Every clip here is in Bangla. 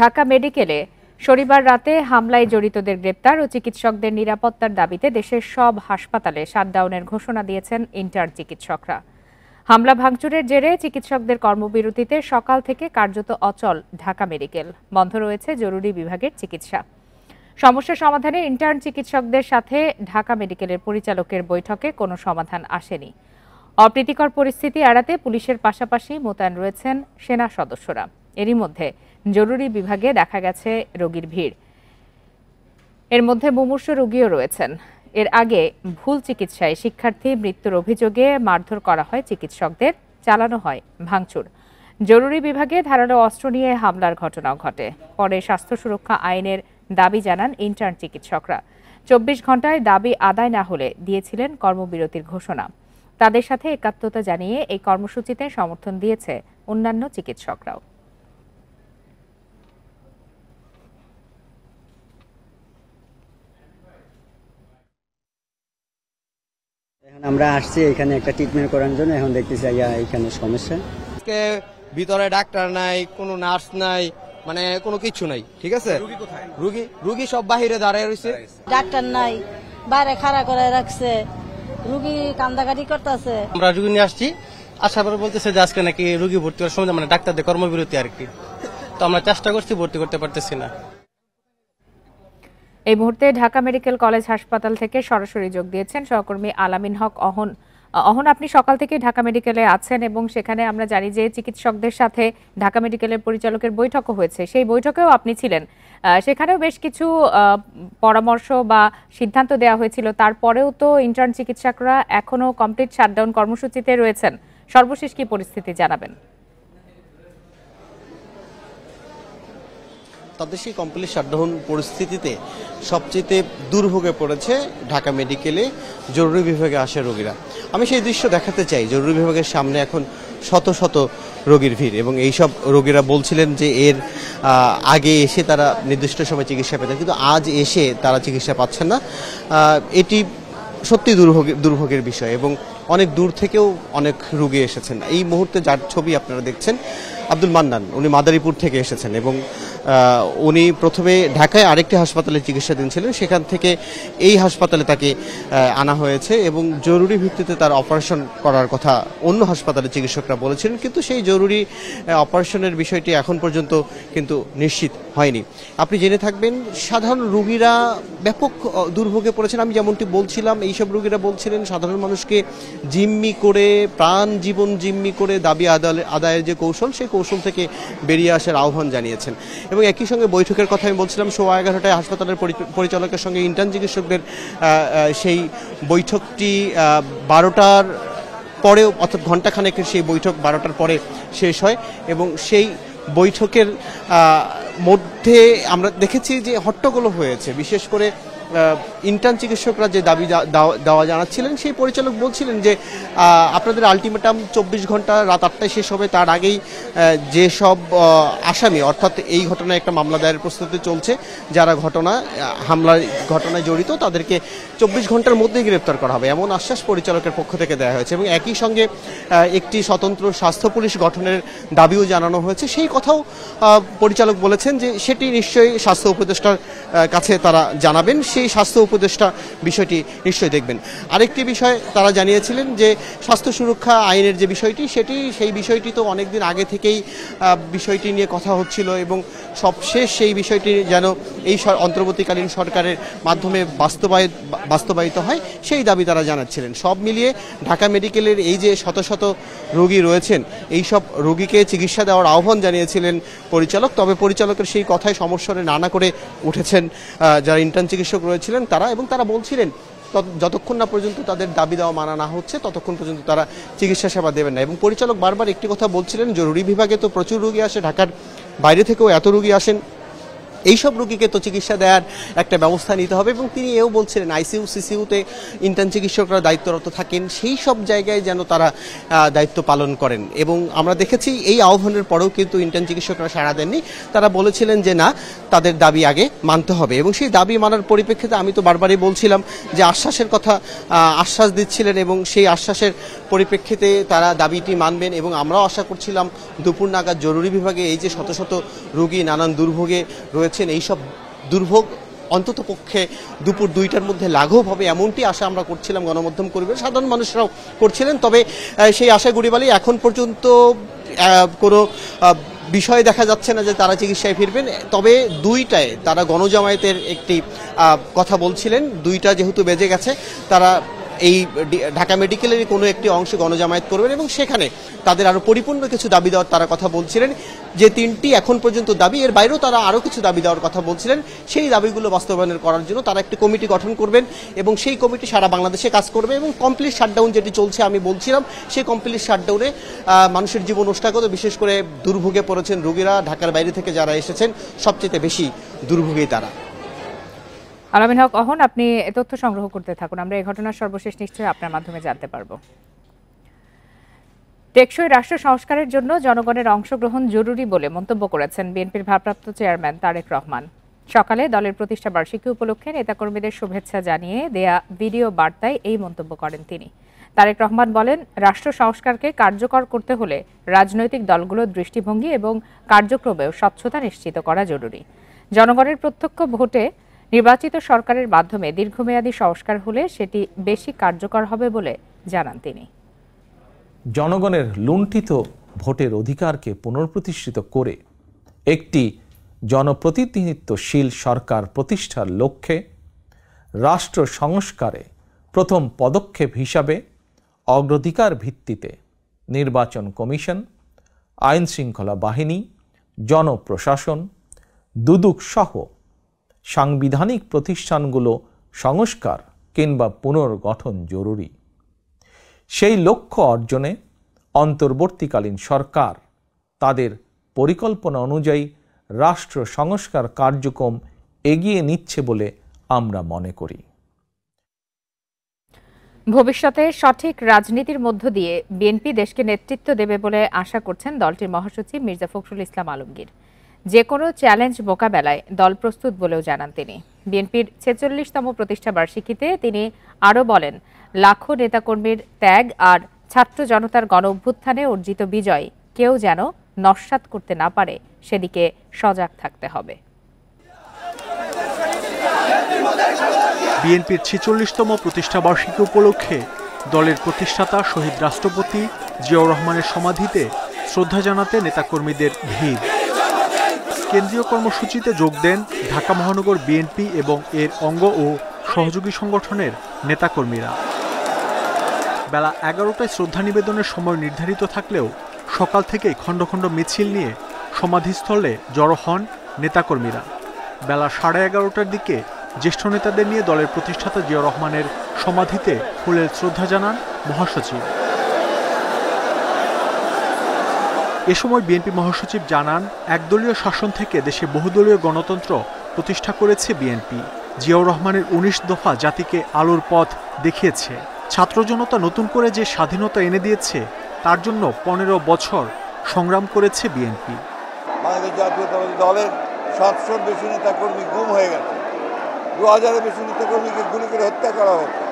ঢাকা মেডিকেলে শনিবার রাতে হামলায় জড়িতদের গ্রেপ্তার ও চিকিৎসকদের নিরাপত্তার দাবিতে দেশের সব হাসপাতালে শাটডাউনের ঘোষণা দিয়েছেন ইন্টার চিকিৎসকরা হামলা ভাঙচুরের জেরে চিকিৎসকদের কর্মবিরতিতে সকাল থেকে কার্যত অচল ঢাকা মেডিকেল বন্ধ রয়েছে জরুরি বিভাগের চিকিৎসা সমস্যা সমাধানে ইন্টার্ন চিকিৎসকদের সাথে ঢাকা মেডিকেলের পরিচালকের বৈঠকে কোনো সমাধান আসেনি অপ্রীতিকর পরিস্থিতি এড়াতে পুলিশের পাশাপাশি মোতায়েন রয়েছেন সেনা সদস্যরা এরই মধ্যে জরুরি বিভাগে দেখা গেছে রোগীর ভিড় এর মধ্যে মুমূর্ষ রোগীও রয়েছেন এর আগে ভুল চিকিৎসায় শিক্ষার্থী মৃত্যুর অভিযোগে মারধর করা হয় চিকিৎসকদের চালানো হয় ভাঙচুর জরুরি বিভাগে ধারালো অস্ত্র নিয়ে হামলার ঘটনাও ঘটে পরে স্বাস্থ্য সুরক্ষা আইনের দাবি জানান ইন্টার্ন চিকিৎসকরা চব্বিশ ঘন্টায় দাবি আদায় না হলে দিয়েছিলেন কর্মবিরতির ঘোষণা তাদের সাথে একাত্মতা জানিয়ে এই কর্মসূচিতে সমর্থন দিয়েছে অন্যান্য চিকিৎসকরাও আমরা আসছি এখানে একটা ট্রিটমেন্ট করার জন্য এখন দেখতেছি ইয়া এখানে সমস্যা আজকে ভিতরে ডাক্তার নাই কোনো নার্স নাই মানে কোনো কিছু নাই ঠিক আছে রুগী রুগী সব বাহিরে দাঁড়ায় রয়েছে ডাক্তার নাই বাইরে খাড়া করে রাখছে রুগী কান্দাকাটি করতেছে আমরা রুগী নিয়ে আসছি আসার পরে বলতেছে যে আজকে নাকি রুগী ভর্তি করার সময় মানে ডাক্তারদের কর্মবিরতি আর কি তো আমরা চেষ্টা করছি ভর্তি করতে পারতেছি না এই মুহূর্তে ঢাকা মেডিকেল কলেজ হাসপাতাল থেকে সরাসরি যোগ দিয়েছেন সহকর্মী আলামিন হক অহন অহন আপনি সকাল থেকে ঢাকা মেডিকেলে আছেন এবং সেখানে আমরা জানি যে চিকিৎসকদের সাথে ঢাকা মেডিকেলের পরিচালকের বৈঠকও হয়েছে সেই বৈঠকেও আপনি ছিলেন সেখানেও বেশ কিছু পরামর্শ বা সিদ্ধান্ত দেওয়া হয়েছিল তারপরেও তো ইন্টার্ন চিকিৎসকরা এখনও কমপ্লিট শাটডাউন কর্মসূচিতে রয়েছেন সর্বশেষ কি পরিস্থিতি জানাবেন তাদের সেই কমপ্লিট শাটডাউন পরিস্থিতিতে সবচেয়ে দুর্ভোগে পড়েছে ঢাকা মেডিকেলে জরুরি বিভাগে আসে রোগীরা আমি সেই দৃশ্য দেখাতে চাই জরুরি বিভাগের সামনে এখন শত শত রোগীর ভিড় এবং এইসব রোগীরা বলছিলেন যে এর আগে এসে তারা নির্দিষ্ট সময় চিকিৎসা পেতেন কিন্তু আজ এসে তারা চিকিৎসা পাচ্ছেন না এটি সত্যি দুর্ভোগের দুর্ভোগের বিষয় এবং অনেক দূর থেকেও অনেক রুগী এসেছেন এই মুহূর্তে যার ছবি আপনারা দেখছেন আব্দুল মান্নান উনি মাদারীপুর থেকে এসেছেন এবং উনি প্রথমে ঢাকায় আরেকটি হাসপাতালে চিকিৎসাধীন ছিলেন সেখান থেকে এই হাসপাতালে তাকে আনা হয়েছে এবং জরুরি ভিত্তিতে তার অপারেশন করার কথা অন্য হাসপাতালে চিকিৎসকরা বলেছিলেন কিন্তু সেই জরুরি অপারেশনের বিষয়টি এখন পর্যন্ত কিন্তু নিশ্চিত হয়নি আপনি জেনে থাকবেন সাধারণ রুগীরা ব্যাপক দুর্ভোগে পড়েছেন আমি যেমনটি বলছিলাম এইসব রুগীরা বলছিলেন সাধারণ মানুষকে জিম্মি করে প্রাণ জীবন জিম্মি করে দাবি আদায়ের যে কৌশল সেই কৌশল থেকে বেরিয়ে আসার আহ্বান জানিয়েছেন এবং একই সঙ্গে বৈঠকের কথা আমি বলছিলাম সোয়া এগারোটায় হাসপাতালের পরিচালকের সঙ্গে ইন্টার্ন চিকিৎসকদের সেই বৈঠকটি বারোটার পরে অর্থাৎ ঘণ্টাখানেকের সেই বৈঠক বারোটার পরে শেষ হয় এবং সেই বৈঠকের মধ্যে আমরা দেখেছি যে হট্টগোল হয়েছে বিশেষ করে ইন্টার্ন চিকিৎসকরা যে দাবি দেওয়া জানাচ্ছিলেন সেই পরিচালক বলছিলেন যে আপনাদের আলটিমেটাম চব্বিশ ঘন্টা রাত আটটায় শেষ হবে তার আগেই যে সব আসামি অর্থাৎ এই ঘটনায় একটা মামলা দায়ের প্রস্তুতি চলছে যারা ঘটনা হামলার ঘটনায় জড়িত তাদেরকে চব্বিশ ঘন্টার মধ্যেই গ্রেপ্তার করা হবে এমন আশ্বাস পরিচালকের পক্ষ থেকে দেওয়া হয়েছে এবং একই সঙ্গে একটি স্বতন্ত্র স্বাস্থ্য পুলিশ গঠনের দাবিও জানানো হয়েছে সেই কথাও পরিচালক বলেছেন যে সেটি নিশ্চয়ই স্বাস্থ্য উপদেষ্টার কাছে তারা জানাবেন সেই স্বাস্থ্য উপদেষ্টা বিষয়টি নিশ্চয়ই দেখবেন আরেকটি বিষয় তারা জানিয়েছিলেন যে স্বাস্থ্য সুরক্ষা আইনের যে বিষয়টি সেটি সেই বিষয়টি তো অনেকদিন আগে থেকেই বিষয়টি নিয়ে কথা হচ্ছিল এবং সবশেষ সেই বিষয়টি যেন এই অন্তর্বর্তীকালীন সরকারের মাধ্যমে বাস্তবায়ন বাস্তবায়িত হয় সেই দাবি তারা জানাচ্ছিলেন সব মিলিয়ে ঢাকা মেডিকেলের এই যে শত শত রোগী রয়েছেন এই সব রোগীকে চিকিৎসা দেওয়ার আহ্বান জানিয়েছিলেন পরিচালক তবে পরিচালকের সেই কথায় সমস্যরে নানা করে উঠেছেন যারা ইন্টার্ন চিকিৎসক রয়েছিলেন তারা এবং তারা বলছিলেন যতক্ষণ না পর্যন্ত তাদের দাবি দেওয়া মানা না হচ্ছে ততক্ষণ পর্যন্ত তারা চিকিৎসা সেবা দেবেন না এবং পরিচালক বারবার একটি কথা বলছিলেন জরুরি বিভাগে তো প্রচুর রুগী আসে ঢাকার বাইরে থেকেও এত রুগী আসেন এইসব রোগীকে তো চিকিৎসা দেওয়ার একটা ব্যবস্থা নিতে হবে এবং তিনি এও বলছিলেন আইসিউ সিসিউতে ইন্টার্ন চিকিৎসকরা দায়িত্বরত থাকেন সেই সব জায়গায় যেন তারা দায়িত্ব পালন করেন এবং আমরা দেখেছি এই আহ্বানের পরেও কিন্তু ইন্টার্ন চিকিৎসকরা সাড়া দেননি তারা বলেছিলেন যে না তাদের দাবি আগে মানতে হবে এবং সেই দাবি মানার পরিপ্রেক্ষিতে আমি তো বারবারই বলছিলাম যে আশ্বাসের কথা আশ্বাস দিচ্ছিলেন এবং সেই আশ্বাসের পরিপ্রেক্ষিতে তারা দাবিটি মানবেন এবং আমরাও আশা করছিলাম দুপুর নাগাদ জরুরি বিভাগে এই যে শত শত রুগী নানান দুর্ভোগে রয়েছে দেখছেন এইসব দুর্ভোগ অন্তত পক্ষে দুপুর দুইটার মধ্যে লাঘব হবে এমনটি আশা আমরা করছিলাম গণমাধ্যম করবে সাধারণ মানুষরাও করছিলেন তবে সেই আশা গুড়িবালি এখন পর্যন্ত কোনো বিষয়ে দেখা যাচ্ছে না যে তারা চিকিৎসায় ফিরবেন তবে দুইটায় তারা গণজামায়াতের একটি কথা বলছিলেন দুইটা যেহেতু বেজে গেছে তারা এই ঢাকা মেডিকেলের কোনো একটি অংশে গণজামায়াত করবেন এবং সেখানে তাদের আরও পরিপূর্ণ কিছু দাবি দেওয়ার তারা কথা বলছিলেন যে তিনটি এখন পর্যন্ত দাবি এর বাইরেও তারা আরও কিছু দাবি দেওয়ার কথা বলছিলেন সেই দাবিগুলো বাস্তবায়নের করার জন্য তারা একটি কমিটি গঠন করবেন এবং সেই কমিটি সারা বাংলাদেশে কাজ করবে এবং কমপ্লিট শাটডাউন যেটি চলছে আমি বলছিলাম সেই কমপ্লিট শাটডাউনে মানুষের জীবন ওষ্ঠাগত বিশেষ করে দুর্ভোগে পড়েছেন রোগীরা ঢাকার বাইরে থেকে যারা এসেছেন সবচেয়ে বেশি দুর্ভোগেই তারা আলামিন হক অহন আপনি এ তথ্য সংগ্রহ করতে থাকুন আমরা এই ঘটনার সর্বশেষ নিশ্চয়ই আপনার মাধ্যমে জানতে পারব টেকসই রাষ্ট্র সংস্কারের জন্য জনগণের অংশগ্রহণ জরুরি বলে মন্তব্য করেছেন বিএনপির ভারপ্রাপ্ত চেয়ারম্যান তারেক রহমান সকালে দলের প্রতিষ্ঠা বার্ষিকী উপলক্ষে নেতাকর্মীদের শুভেচ্ছা জানিয়ে দেয়া ভিডিও বার্তায় এই মন্তব্য করেন তিনি তারেক রহমান বলেন রাষ্ট্র সংস্কারকে কার্যকর করতে হলে রাজনৈতিক দলগুলোর দৃষ্টিভঙ্গি এবং কার্যক্রমেও স্বচ্ছতা নিশ্চিত করা জরুরি জনগণের প্রত্যক্ষ ভোটে নির্বাচিত সরকারের মাধ্যমে দীর্ঘমেয়াদী সংস্কার হলে সেটি বেশি কার্যকর হবে বলে জানান তিনি জনগণের লুণ্ঠিত ভোটের অধিকারকে পুনঃপ্রতিষ্ঠিত করে একটি জনপ্রতিনিধিত্বশীল সরকার প্রতিষ্ঠার লক্ষ্যে রাষ্ট্র সংস্কারে প্রথম পদক্ষেপ হিসাবে অগ্রাধিকার ভিত্তিতে নির্বাচন কমিশন আইন শৃঙ্খলা বাহিনী জনপ্রশাসন দুদুক সহ সাংবিধানিক প্রতিষ্ঠানগুলো সংস্কার কিংবা পুনর্গঠন জরুরি সেই লক্ষ্য অর্জনে অন্তর্বর্তীকালীন সরকার তাদের পরিকল্পনা অনুযায়ী রাষ্ট্র সংস্কার কার্যক্রম এগিয়ে নিচ্ছে বলে আমরা মনে করি ভবিষ্যতে সঠিক রাজনীতির মধ্য দিয়ে বিএনপি দেশকে নেতৃত্ব দেবে বলে আশা করছেন দলটির মহাসচিব মির্জা ফখরুল ইসলাম আলমগীর যে কোনো চ্যালেঞ্জ মোকাবেলায় দল প্রস্তুত বলেও জানান তিনি বিএনপির ছেচল্লিশতম প্রতিষ্ঠা বার্ষিকীতে তিনি আরও বলেন লাখো নেতাকর্মীর ত্যাগ আর ছাত্র জনতার গণ অভ্যুত্থানে অর্জিত বিজয় কেউ যেন নস্বাত করতে না পারে সেদিকে সজাগ থাকতে হবে বিএনপির ছেচল্লিশতম প্রতিষ্ঠাবার্ষিকী উপলক্ষে দলের প্রতিষ্ঠাতা শহীদ রাষ্ট্রপতি জিয়াউর রহমানের সমাধিতে শ্রদ্ধা জানাতে নেতাকর্মীদের ভিড় কেন্দ্রীয় কর্মসূচিতে যোগ দেন ঢাকা মহানগর বিএনপি এবং এর অঙ্গ ও সহযোগী সংগঠনের নেতাকর্মীরা বেলা এগারোটায় শ্রদ্ধা নিবেদনের সময় নির্ধারিত থাকলেও সকাল থেকেই খণ্ড খণ্ড মিছিল নিয়ে সমাধিস্থলে জড়ো হন নেতাকর্মীরা বেলা সাড়ে এগারোটার দিকে জ্যেষ্ঠ নেতাদের নিয়ে দলের প্রতিষ্ঠাতা জিয়া রহমানের সমাধিতে ফুলের শ্রদ্ধা জানান মহাসচিব এ সময় বিএনপি মহাসচিব জানান একদলীয় শাসন থেকে দেশে বহুদলীয় গণতন্ত্র প্রতিষ্ঠা করেছে বিএনপি জিয়াউর রহমানের উনিশ দফা জাতিকে আলোর পথ দেখিয়েছে ছাত্র জনতা নতুন করে যে স্বাধীনতা এনে দিয়েছে তার জন্য পনেরো বছর সংগ্রাম করেছে বিএনপি বাংলাদেশ দলের সাতশোর বেশি নেতাকর্মী গুম হয়ে গেছে দু হাজারের বেশি কর্মীকে গুলি করে হত্যা করা হয়েছে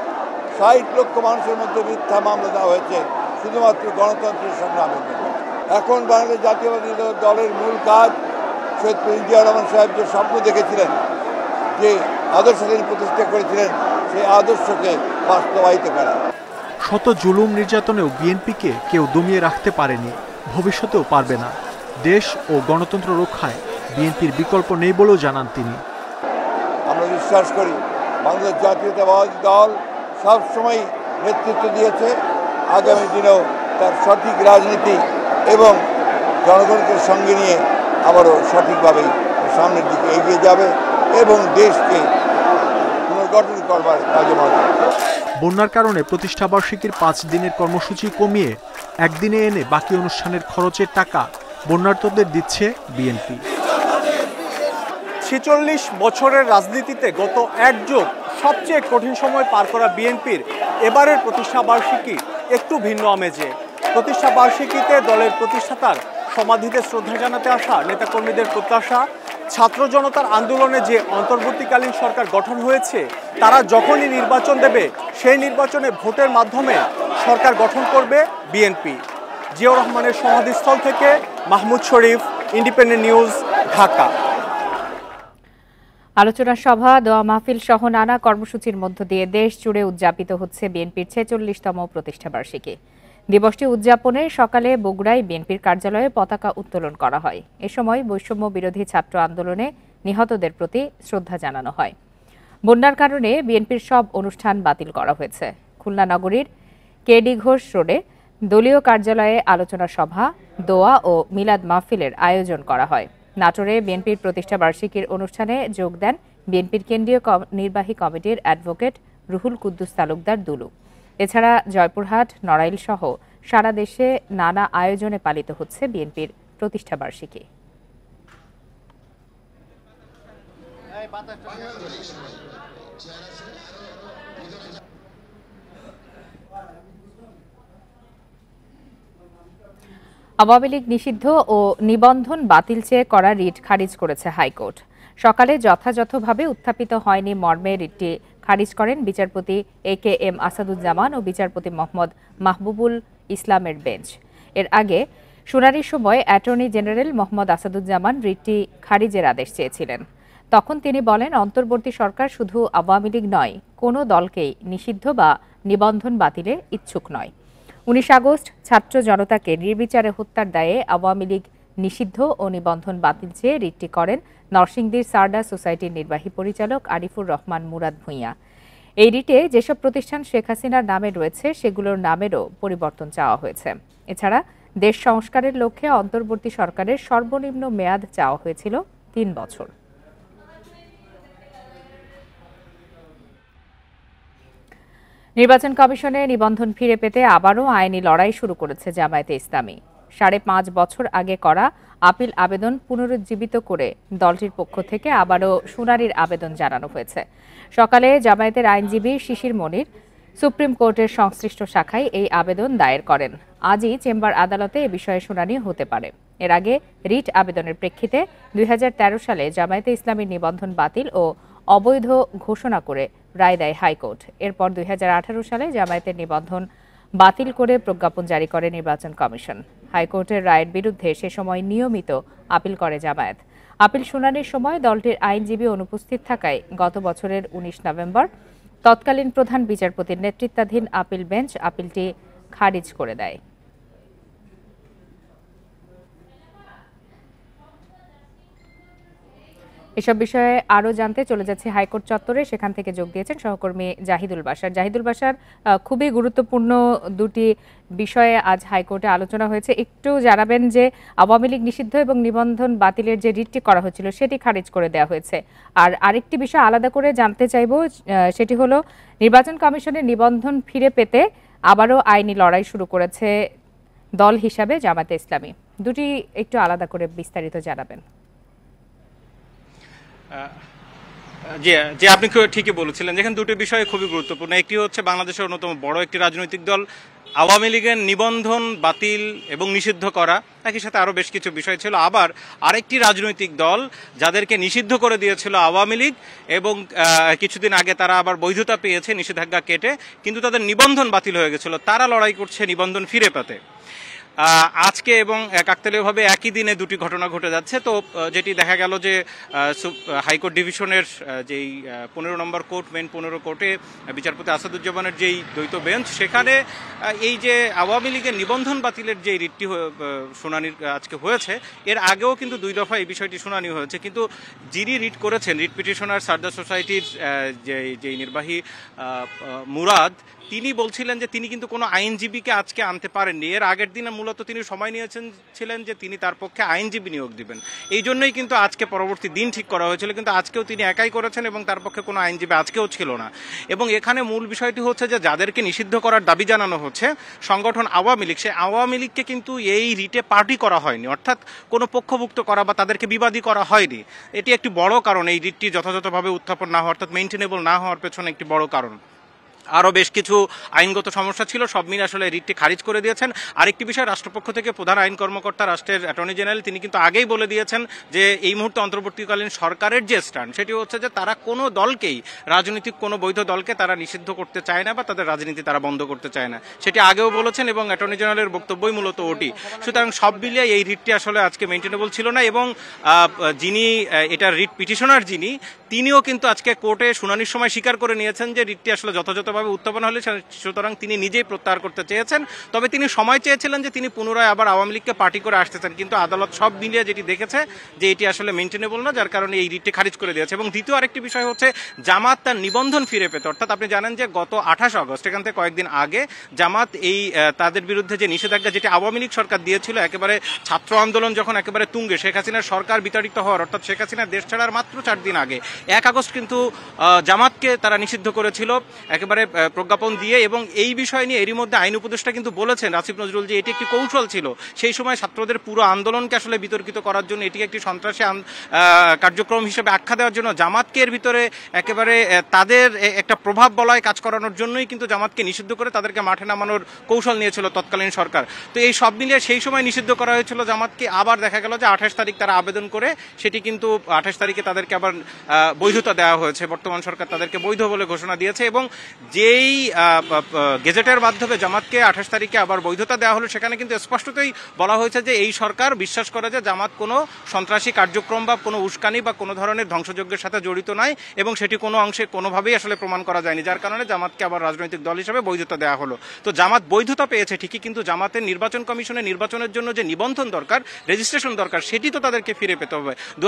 ষাট লক্ষ মানুষের মধ্যে মিথ্যা মামলা দেওয়া হয়েছে শুধুমাত্র গণতন্ত্রের সংগ্রামের জন্য এখন বাংলাদেশ জাতীয়বাদী দলের মূল কাজ শহীদ ইন্দিয়া রহমান সাহেব যে স্বপ্ন দেখেছিলেন যে আদর্শ তিনি প্রতিষ্ঠা করেছিলেন সেই আদর্শকে বাস্তবায়িত করা শত জুলুম নির্যাতনেও বিএনপিকে কেউ দমিয়ে রাখতে পারেনি ভবিষ্যতেও পারবে না দেশ ও গণতন্ত্র রক্ষায় বিএনপির বিকল্প নেই বলেও জানান তিনি আমরা বিশ্বাস করি বাংলাদেশ জাতীয়তাবাদী দল সবসময় নেতৃত্ব দিয়েছে আগামী দিনেও তার সঠিক রাজনীতি এবং জনগণকে সঙ্গে নিয়ে আবারও সঠিকভাবেই সামনের দিকে এগিয়ে যাবে এবং দেশকে পুনর্গঠন করবার কাজে বন্যার কারণে প্রতিষ্ঠাবার্ষিকীর পাঁচ দিনের কর্মসূচি কমিয়ে একদিনে এনে বাকি অনুষ্ঠানের খরচের টাকা বন্যার্থদের দিচ্ছে বিএনপি ছেচল্লিশ বছরের রাজনীতিতে গত একযোগ সবচেয়ে কঠিন সময় পার করা বিএনপির এবারের প্রতিষ্ঠাবার্ষিকী একটু ভিন্ন আমেজে প্রতিষ্ঠা বার্ষিকীতে দলের প্রতিষ্ঠাতার সমাধিতে শ্রদ্ধা জানাতে আসা নেতাকর্মীদের প্রত্যাশা ছাত্র জনতার আন্দোলনে যে অন্তর্বর্তীকালীন সরকার গঠন হয়েছে তারা যখনই নির্বাচন দেবে সেই নির্বাচনে ভোটের মাধ্যমে সরকার গঠন করবে বিএনপি জিয়াউর রহমানের সমাধিস্থল থেকে মাহমুদ শরীফ ইন্ডিপেন্ডেন্ট নিউজ ঢাকা আলোচনা সভা দোয়া মাহফিল সহ নানা কর্মসূচির মধ্য দিয়ে দেশ জুড়ে উদযাপিত হচ্ছে বিএনপির ছেচল্লিশতম প্রতিষ্ঠাবার্ষিকী দিবসটি উদযাপনে সকালে বগুড়ায় বিএনপির কার্যালয়ে পতাকা উত্তোলন করা হয় এ সময় বৈষম্য বিরোধী ছাত্র আন্দোলনে নিহতদের প্রতি শ্রদ্ধা জানানো হয় বন্যার কারণে বিএনপির সব অনুষ্ঠান বাতিল করা হয়েছে খুলনা নগরীর কেডি ঘোষ রোডে দলীয় কার্যালয়ে আলোচনা সভা দোয়া ও মিলাদ মাহফিলের আয়োজন করা হয় নাটোরে বিএনপির প্রতিষ্ঠা বার্ষিকীর অনুষ্ঠানে যোগ দেন বিএনপির কেন্দ্রীয় নির্বাহী কমিটির অ্যাডভোকেট রুহুল কুদ্দুস তালুকদার দুলু এছাড়া জয়পুরহাট নড়াইল সহ সারা দেশে নানা আয়োজনে পালিত হচ্ছে বিএনপির প্রতিষ্ঠা বার্ষিকী আওয়ামী লীগ নিষিদ্ধ ও নিবন্ধন বাতিল চেয়ে করা রিট খারিজ করেছে হাইকোর্ট সকালে যথাযথভাবে উত্থাপিত হয়নি মর্মে রিটটি খারিজ করেন বিচারপতি এ কে এম আসাদুজ্জামান ও বিচারপতি মোহাম্মদ মাহবুবুল ইসলামের বেঞ্চ এর আগে শুনানির সময় অ্যাটর্নি জেনারেল মোহাম্মদ আসাদুজ্জামান রিটটি খারিজের আদেশ চেয়েছিলেন তখন তিনি বলেন অন্তর্বর্তী সরকার শুধু আওয়ামী লীগ নয় কোনো দলকেই নিষিদ্ধ বা নিবন্ধন বাতিলে ইচ্ছুক নয় উনিশ আগস্ট ছাত্র জনতাকে নির্বিচারে হত্যার দায়ে আওয়ামী লীগ নিষিদ্ধ ও নিবন্ধন বাতিল চেয়ে রিটটি করেন নরসিংদীর সারডা সোসাইটির নির্বাহী পরিচালক আরিফুর রহমান মুরাদ ভূঁইয়া এই রিটে যেসব প্রতিষ্ঠান শেখ হাসিনার নামে রয়েছে সেগুলোর নামেরও পরিবর্তন চাওয়া হয়েছে এছাড়া দেশ সংস্কারের লক্ষ্যে অন্তর্বর্তী সরকারের সর্বনিম্ন মেয়াদ চাওয়া হয়েছিল তিন বছর নির্বাচন কমিশনে নিবন্ধন ফিরে পেতে আবারও আইনি লড়াই শুরু করেছে জামায়াতে ইসলামী সাড়ে পাঁচ বছর আগে করা আপিল আবেদন পুনরুজ্জীবিত করে দলটির পক্ষ থেকে আবারও শুনানির আবেদন জানানো হয়েছে সকালে জামায়াতের আইনজীবী শিশির মনির সুপ্রিম কোর্টের সংশ্লিষ্ট শাখায় এই আবেদন দায়ের করেন আজই চেম্বার আদালতে এ বিষয়ে শুনানি হতে পারে এর আগে রিট আবেদনের প্রেক্ষিতে দুই সালে জামায়াতে ইসলামীর নিবন্ধন বাতিল ও অবৈধ ঘোষণা করে রায় দেয় হাইকোর্ট এরপর দুই সালে জামায়াতের নিবন্ধন বাতিল করে প্রজ্ঞাপন জারি করে নির্বাচন কমিশন হাইকোর্টের রায়ের বিরুদ্ধে সে সময় নিয়মিত আপিল করে জামায়াত আপিল শুনানির সময় দলটির আইনজীবী অনুপস্থিত থাকায় গত বছরের ১৯ নভেম্বর তৎকালীন প্রধান বিচারপতির নেতৃত্বাধীন আপিল বেঞ্চ আপিলটি খারিজ করে দেয় এসব বিষয়ে আরও জানতে চলে যাচ্ছে হাইকোর্ট চত্বরে সেখান থেকে যোগ দিয়েছেন সহকর্মী জাহিদুল বাসার জাহিদুল বাসার খুবই গুরুত্বপূর্ণ দুটি বিষয়ে আজ হাইকোর্টে আলোচনা হয়েছে একটু জানাবেন যে আওয়ামী লীগ নিষিদ্ধ এবং নিবন্ধন বাতিলের যে রিটটি করা হয়েছিল সেটি খারিজ করে দেওয়া হয়েছে আর আরেকটি বিষয় আলাদা করে জানতে চাইব সেটি হলো নির্বাচন কমিশনের নিবন্ধন ফিরে পেতে আবারও আইনি লড়াই শুরু করেছে দল হিসাবে জামাতে ইসলামী দুটি একটু আলাদা করে বিস্তারিত জানাবেন জি জি আপনি ঠিকই বলেছিলেন যেখানে দুটি বিষয় খুবই গুরুত্বপূর্ণ একটি হচ্ছে বাংলাদেশের অন্যতম বড় একটি রাজনৈতিক দল আওয়ামী লীগের নিবন্ধন বাতিল এবং নিষিদ্ধ করা একই সাথে আরও বেশ কিছু বিষয় ছিল আবার আরেকটি রাজনৈতিক দল যাদেরকে নিষিদ্ধ করে দিয়েছিল আওয়ামী লীগ এবং কিছুদিন আগে তারা আবার বৈধতা পেয়েছে নিষেধাজ্ঞা কেটে কিন্তু তাদের নিবন্ধন বাতিল হয়ে গেছিল তারা লড়াই করছে নিবন্ধন ফিরে পেতে আজকে এবং কাকতালীয়ভাবে একই দিনে দুটি ঘটনা ঘটে যাচ্ছে তো যেটি দেখা গেল যে হাইকোর্ট ডিভিশনের যেই পনেরো নম্বর কোর্ট মেন পনেরো কোর্টে বিচারপতি আসাদুজ্জামানের যেই দ্বৈত বেঞ্চ সেখানে এই যে আওয়ামী লীগের নিবন্ধন বাতিলের যেই রিটটি শুনানির আজকে হয়েছে এর আগেও কিন্তু দুই দফা এই বিষয়টি শুনানি হয়েছে কিন্তু যিনি রিট করেছেন রিট পিটিশনার সার্দার সোসাইটির যে যেই নির্বাহী মুরাদ তিনি বলছিলেন যে তিনি কিন্তু কোনো আইনজীবীকে আজকে আনতে পারেননি এর আগের দিনে মূলত তিনি সময় নিয়েছেন ছিলেন যে তিনি তার পক্ষে আইনজীবী নিয়োগ দিবেন এই জন্যই কিন্তু আজকে পরবর্তী দিন ঠিক করা হয়েছিল কিন্তু আজকেও তিনি একাই করেছেন এবং তার পক্ষে কোনো আইনজীবী আজকেও ছিল না এবং এখানে মূল বিষয়টি হচ্ছে যে যাদেরকে নিষিদ্ধ করার দাবি জানানো হচ্ছে সংগঠন আওয়ামী লীগ সে আওয়ামী লীগকে কিন্তু এই রিটে পার্টি করা হয়নি অর্থাৎ কোনো পক্ষভুক্ত করা বা তাদেরকে বিবাদী করা হয়নি এটি একটি বড় কারণ এই রিটটি যথাযথভাবে উত্থাপন না হওয়া অর্থাৎ মেনটেনেবল না হওয়ার পেছনে একটি বড় কারণ আরও বেশ কিছু আইনগত সমস্যা ছিল সব মিলে আসলে রিটটি খারিজ করে দিয়েছেন আরেকটি বিষয় রাষ্ট্রপক্ষ থেকে প্রধান আইন কর্মকর্তা রাষ্ট্রের অ্যাটর্নি জেনারেল তিনি কিন্তু আগেই বলে দিয়েছেন যে এই মুহূর্তে অন্তর্বর্তীকালীন সরকারের যে স্ট্যান্ড সেটি হচ্ছে যে তারা কোনো দলকেই রাজনৈতিক কোনো বৈধ দলকে তারা নিষিদ্ধ করতে চায় না বা তাদের রাজনীতি তারা বন্ধ করতে চায় না সেটি আগেও বলেছেন এবং অ্যাটর্নি জেনারেলের বক্তব্যই মূলত ওটি সুতরাং সব মিলিয়ে এই রিটটি আসলে আজকে মেনটেনেবল ছিল না এবং যিনি এটার রিট পিটিশনার যিনি তিনিও কিন্তু আজকে কোর্টে শুনানির সময় স্বীকার করে নিয়েছেন যে রিটটি আসলে যথাযথ যথাযথভাবে উত্থাপন হলে সুতরাং তিনি নিজেই প্রত্যাহার করতে চেয়েছেন তবে তিনি সময় চেয়েছিলেন যে তিনি পুনরায় আবার আওয়ামী লীগকে পার্টি করে আসতেছেন কিন্তু আদালত সব মিলিয়ে যেটি দেখেছে যে এটি আসলে মেনটেনেবল না যার কারণে এই রিটটি খারিজ করে দিয়েছে এবং দ্বিতীয় আরেকটি বিষয় হচ্ছে জামাত তার নিবন্ধন ফিরে পেতে অর্থাৎ আপনি জানেন যে গত আঠাশ আগস্ট এখান থেকে কয়েকদিন আগে জামাত এই তাদের বিরুদ্ধে যে নিষেধাজ্ঞা যেটি আওয়ামী লীগ সরকার দিয়েছিল একেবারে ছাত্র আন্দোলন যখন একেবারে তুঙ্গে শেখ হাসিনার সরকার বিতাড়িত হওয়ার অর্থাৎ শেখ হাসিনা দেশ ছাড়ার মাত্র চার দিন আগে এক আগস্ট কিন্তু জামাতকে তারা নিষিদ্ধ করেছিল একেবারে প্রজ্ঞাপন দিয়ে এবং এই বিষয় নিয়ে এরই মধ্যে আইন উপদেষ্টা কিন্তু বলেছেন রাসিফ নজরুল যে এটি একটি কৌশল ছিল সেই সময় ছাত্রদের পুরো আন্দোলনকে আসলে বিতর্কিত করার জন্য এটি একটি সন্ত্রাসী কার্যক্রম হিসেবে আখ্যা দেওয়ার জন্য জামাতকে এর ভিতরে একেবারে তাদের একটা প্রভাব বলায় কাজ করানোর জন্যই কিন্তু জামাতকে নিষিদ্ধ করে তাদেরকে মাঠে নামানোর কৌশল নিয়েছিল তৎকালীন সরকার তো এই সব মিলিয়ে সেই সময় নিষিদ্ধ করা হয়েছিল জামাতকে আবার দেখা গেল যে আঠাশ তারিখ তারা আবেদন করে সেটি কিন্তু আঠাশ তারিখে তাদেরকে আবার বৈধতা দেওয়া হয়েছে বর্তমান সরকার তাদেরকে বৈধ বলে ঘোষণা দিয়েছে এবং যেই গেজেটের মাধ্যমে জামাতকে আঠাশ তারিখে আবার বৈধতা দেওয়া হলো সেখানে কিন্তু স্পষ্টতই বলা হয়েছে যে এই সরকার বিশ্বাস করে যে জামাত কোনো সন্ত্রাসী কার্যক্রম বা কোনো উস্কানি বা কোনো ধরনের ধ্বংসযজ্ঞের সাথে জড়িত নয় এবং সেটি কোনো অংশে কোনোভাবেই আসলে প্রমাণ করা যায়নি যার কারণে জামাতকে আবার রাজনৈতিক দল হিসেবে বৈধতা দেওয়া হলো তো জামাত বৈধতা পেয়েছে ঠিকই কিন্তু জামাতের নির্বাচন কমিশনে নির্বাচনের জন্য যে নিবন্ধন দরকার রেজিস্ট্রেশন দরকার সেটি তো তাদেরকে ফিরে পেতে হবে দু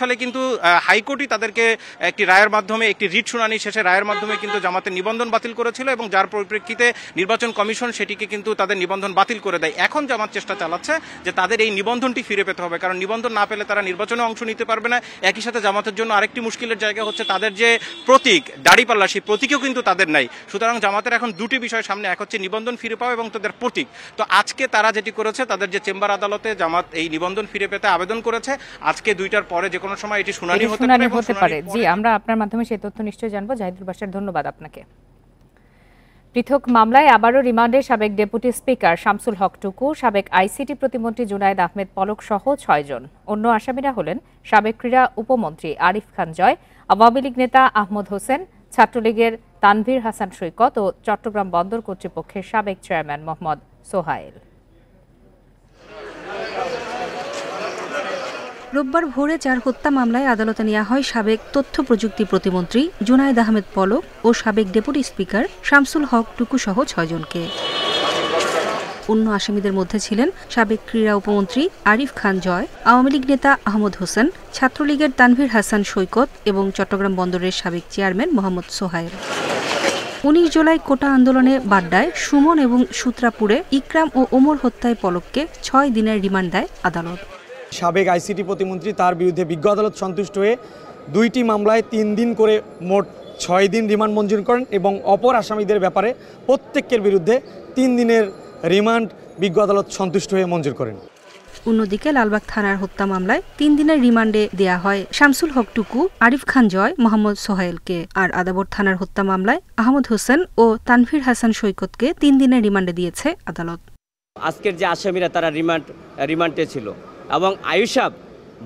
সালে কিন্তু হাইকোর্টই তাদেরকে একটি রায়ের মাধ্যমে একটি রিট শুনানি শেষে রায়ের মাধ্যমে কিন্তু জামাতের নিবন্ধন বাতিল করেছিল এবং যার পরিপ্রেক্ষিতে নির্বাচন কমিশন সেটিকে কিন্তু তাদের নিবন্ধন বাতিল করে দেয় এখন জামাত চেষ্টা চালাচ্ছে যে তাদের এই নিবন্ধনটি ফিরে পেতে হবে কারণ নিবন্ধন না পেলে তারা নির্বাচনে অংশ নিতে পারবে না একই সাথে জামাতের জন্য আরেকটি মুশকিলের জায়গা হচ্ছে তাদের যে প্রতীক দাড়িপাল্লা সেই প্রতীকও কিন্তু তাদের নাই সুতরাং জামাতের এখন দুটি বিষয় সামনে এক হচ্ছে নিবন্ধন ফিরে পাওয়া এবং তাদের প্রতীক তো আজকে তারা যেটি করেছে তাদের যে চেম্বার আদালতে জামাত এই নিবন্ধন ফিরে পেতে আবেদন করেছে আজকে দুইটার পরে যে কোনো সময় এটি শুনানি হতে পারে জি আমরা আপনার মাধ্যমে সেই তথ্য নিশ্চয়ই জানবো জাহিদুল বাসার ধন্যবাদ আপনাকে পৃথক মামলায় আবারও রিমান্ডে সাবেক ডেপুটি স্পিকার শামসুল হক টুকু সাবেক আইসিটি প্রতিমন্ত্রী জুনায়দ আহমেদ পলক সহ ছয়জন অন্য আসামিরা হলেন সাবেক ক্রীড়া উপমন্ত্রী আরিফ খান জয় আওয়ামী লীগ নেতা আহমদ হোসেন ছাত্রলীগের তানভীর হাসান সৈকত ও চট্টগ্রাম বন্দর কর্তৃপক্ষের সাবেক চেয়ারম্যান মোহাম্মদ সোহাইল রোববার ভোরে চার হত্যা মামলায় আদালতে নেওয়া হয় সাবেক তথ্য প্রযুক্তি প্রতিমন্ত্রী জুনায়দ আহমেদ পলক ও সাবেক ডেপুটি স্পিকার শামসুল হক টুকু সহ ছয়জনকে অন্য আসামিদের মধ্যে ছিলেন সাবেক ক্রীড়া উপমন্ত্রী আরিফ খান জয় আওয়ামী লীগ নেতা আহমদ হোসেন ছাত্রলীগের তানভীর হাসান সৈকত এবং চট্টগ্রাম বন্দরের সাবেক চেয়ারম্যান মোহাম্মদ সোহায়েব উনিশ জুলাই কোটা আন্দোলনে বাড্ডায় সুমন এবং সুত্রাপুরে ইকরাম ও ওমর হত্যায় পলককে ছয় দিনের রিমান্ড দেয় আদালত সাবেক আইসিটি প্রতিমন্ত্রী তার বিরুদ্ধে বিজ্ঞ আদালত সন্তুষ্ট হয়ে দুইটি মামলায় তিন দিন করে মোট ছয় দিন রিমান্ড মঞ্জুর করেন এবং অপর আসামিদের ব্যাপারে প্রত্যেকের বিরুদ্ধে তিন দিনের রিমান্ড বিজ্ঞ আদালত সন্তুষ্ট হয়ে মঞ্জুর করেন অন্যদিকে লালবাগ থানার হত্যা মামলায় তিন দিনের রিমান্ডে দেয়া হয় শামসুল হক টুকু আরিফ খান জয় মোহাম্মদ সোহাইলকে আর আদাবর থানার হত্যা মামলায় আহমদ হোসেন ও তানভীর হাসান সৈকতকে তিন দিনের রিমান্ডে দিয়েছে আদালত আজকের যে আসামিরা তারা রিমান্ড রিমান্ডে ছিল এবং আয়ুষাব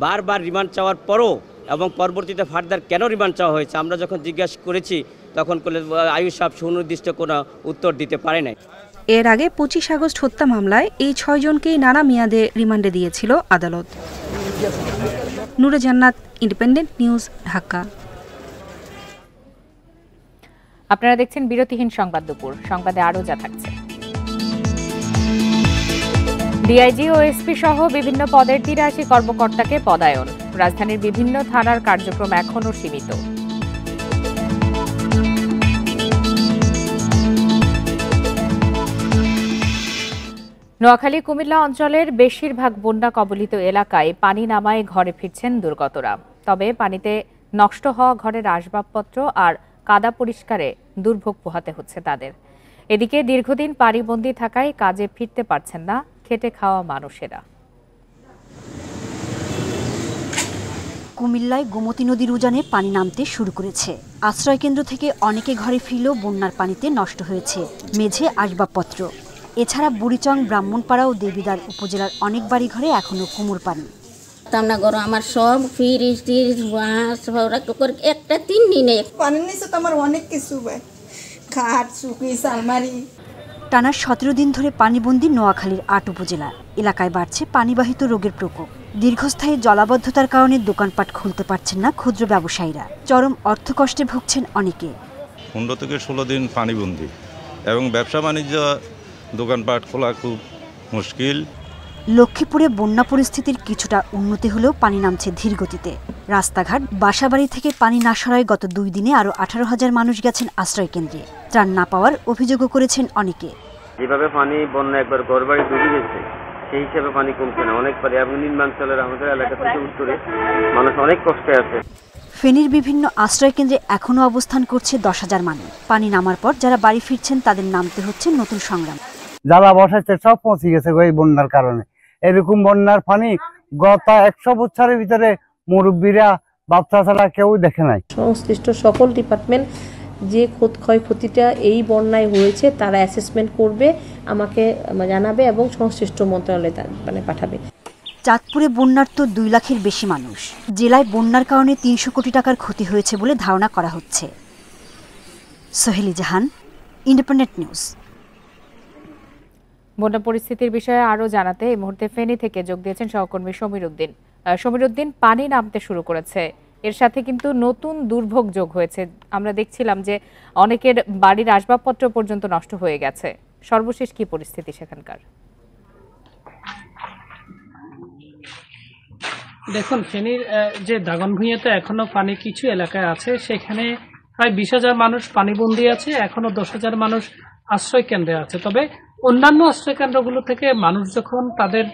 বারবার রিমান্ড চাওয়ার পরও এবং পরবর্তীতে ফার্দার কেন রিমান্ড চাওয়া হয়েছে আমরা যখন জিজ্ঞাসা করেছি তখন আয়ুষাব সুনির্দিষ্ট কোনো উত্তর দিতে পারে নাই এর আগে পঁচিশ আগস্ট হত্যা মামলায় এই ছয়জনকেই নানা মেয়াদে রিমান্ডে দিয়েছিল আদালত নুরে জান্নাত ইন্ডিপেন্ডেন্ট নিউজ ঢাকা আপনারা দেখছেন বিরতিহীন সংবাদ দুপুর সংবাদে আরও যা থাকছে ডিআইজি ও এসপি সহ বিভিন্ন পদের তিরাশি কর্মকর্তাকে পদায়ন রাজধানীর বিভিন্ন থানার কার্যক্রম এখনও সীমিত নোয়াখালী কুমিল্লা অঞ্চলের বেশিরভাগ বন্যা কবলিত এলাকায় পানি নামায় ঘরে ফিরছেন দুর্গতরা তবে পানিতে নষ্ট হওয়া ঘরের আসবাবপত্র আর কাদা পরিষ্কারে দুর্ভোগ পোহাতে হচ্ছে তাদের এদিকে দীর্ঘদিন পানিবন্দী থাকায় কাজে ফিরতে পারছেন না খেটে খাওয়া মানুষেরা কুমিল্লায় গোমতী নদীর উজানে পানি নামতে শুরু করেছে আশ্রয়কেন্দ্র থেকে অনেকে ঘরে ফিরলেও বন্যার পানিতে নষ্ট হয়েছে মেঝে আসবাবপত্র এছাড়া বুড়িচং ব্রাহ্মণপাড়া ও দেবিদার উপজেলার অনেক বাড়ি ঘরে এখনও কুমোর পানি গরম আমার সব ফ্রিজ একটা তিন নিনে পানির নিচে তো আমার অনেক কিছু খাট আলমারি টানা সতেরো দিন ধরে পানিবন্দী নোয়াখালীর আট উপজেলা এলাকায় বাড়ছে পানিবাহিত রোগের প্রকোপ দীর্ঘস্থায়ী জলাবদ্ধতার কারণে দোকানপাট খুলতে পারছেন না ক্ষুদ্র ব্যবসায়ীরা চরম অর্থকষ্টে ভুগছেন অনেকে পনেরো থেকে ষোলো দিন পানিবন্দী এবং ব্যবসা বাণিজ্য দোকানপাট খোলা খুব মুশকিল লক্ষ্মীপুরে বন্যা পরিস্থিতির কিছুটা উন্নতি হলেও পানি নামছে ধীর গতিতে রাস্তাঘাট বাসাবাড়ি থেকে পানি না সরায় গত দুই দিনে আরও আঠারো হাজার মানুষ গেছেন আশ্রয় কেন্দ্রে ত্রাণ না পাওয়ার অভিযোগও করেছেন অনেকে যেভাবে পানি বন্যা একবার ঘরবাড়ি ডুবে গেছে সেই হিসাবে পানি কমছে না অনেক পরে এবং নিম্নাঞ্চলের আমাদের এলাকা থেকে উত্তরে মানুষ অনেক কষ্টে আছে ফেনীর বিভিন্ন আশ্রয় কেন্দ্রে এখনও অবস্থান করছে দশ হাজার মানুষ পানি নামার পর যারা বাড়ি ফিরছেন তাদের নামতে হচ্ছে নতুন সংগ্রাম যারা বসাচ্ছে সব পৌঁছে গেছে ওই বন্যার কারণে এরকম বন্যার পানি গত একশো বছরের ভিতরে মুরব্বীরা বাচ্চা ছাড়া কেউ দেখে নাই সংশ্লিষ্ট সকল ডিপার্টমেন্ট যে ক্ষয়ক্ষতিটা এই বন্যায় হয়েছে তারা অ্যাসেসমেন্ট করবে আমাকে জানাবে এবং সংশ্লিষ্ট মন্ত্রণালয়ে মানে পাঠাবে চাঁদপুরে বন্যার তো দুই লাখের বেশি মানুষ জেলায় বন্যার কারণে তিনশো কোটি টাকার ক্ষতি হয়েছে বলে ধারণা করা হচ্ছে সোহেলি জাহান ইন্ডিপেন্ডেন্ট নিউজ বন্যা পরিস্থিতির বিষয়ে আরও জানাতে এই মুহূর্তে ফেনী থেকে যোগ দিয়েছেন সহকর্মী সমীর উদ্দিন সমীর উদ্দিন পানি নামতে শুরু করেছে এর সাথে কিন্তু নতুন দুর্ভোগ যোগ হয়েছে আমরা দেখছিলাম যে অনেকের বাড়ির আসবাবপত্র পর্যন্ত নষ্ট হয়ে গেছে সর্বশেষ কি পরিস্থিতি সেখানকার দেখুন ফেনীর যে দাগনভূঁইয়াতে এখনো পানি কিছু এলাকায় আছে সেখানে প্রায় বিশ হাজার মানুষ পানিবন্দী আছে এখনো দশ হাজার মানুষ আশ্রয় কেন্দ্রে আছে তবে অন্যান্য আশ্রয়কেন্দ্রগুলো থেকে মানুষ যখন তাদের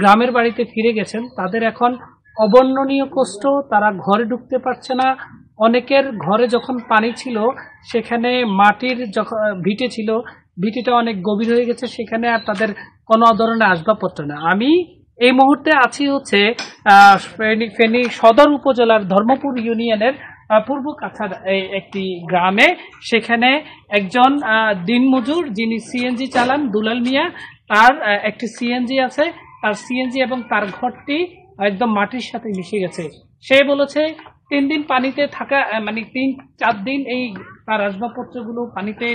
গ্রামের বাড়িতে ফিরে গেছেন তাদের এখন অবর্ণনীয় কষ্ট তারা ঘরে ঢুকতে পারছে না অনেকের ঘরে যখন পানি ছিল সেখানে মাটির যখন ভিটে ছিল ভিটিটা অনেক গভীর হয়ে গেছে সেখানে আর তাদের কোনো ধরনের আসবাবপত্র না আমি এই মুহূর্তে আছি হচ্ছে ফেনী সদর উপজেলার ধর্মপুর ইউনিয়নের পূর্ব কাছার একটি গ্রামে সেখানে একজন দিনমজুর যিনি সিএনজি চালান দুলাল মিয়া তার একটি সিএনজি আছে তার সিএনজি এবং তার ঘরটি একদম মাটির সাথে মিশে গেছে সে বলেছে তিন দিন পানিতে থাকা মানে তিন চার দিন এই তার আসবাবপত্রগুলো পানিতে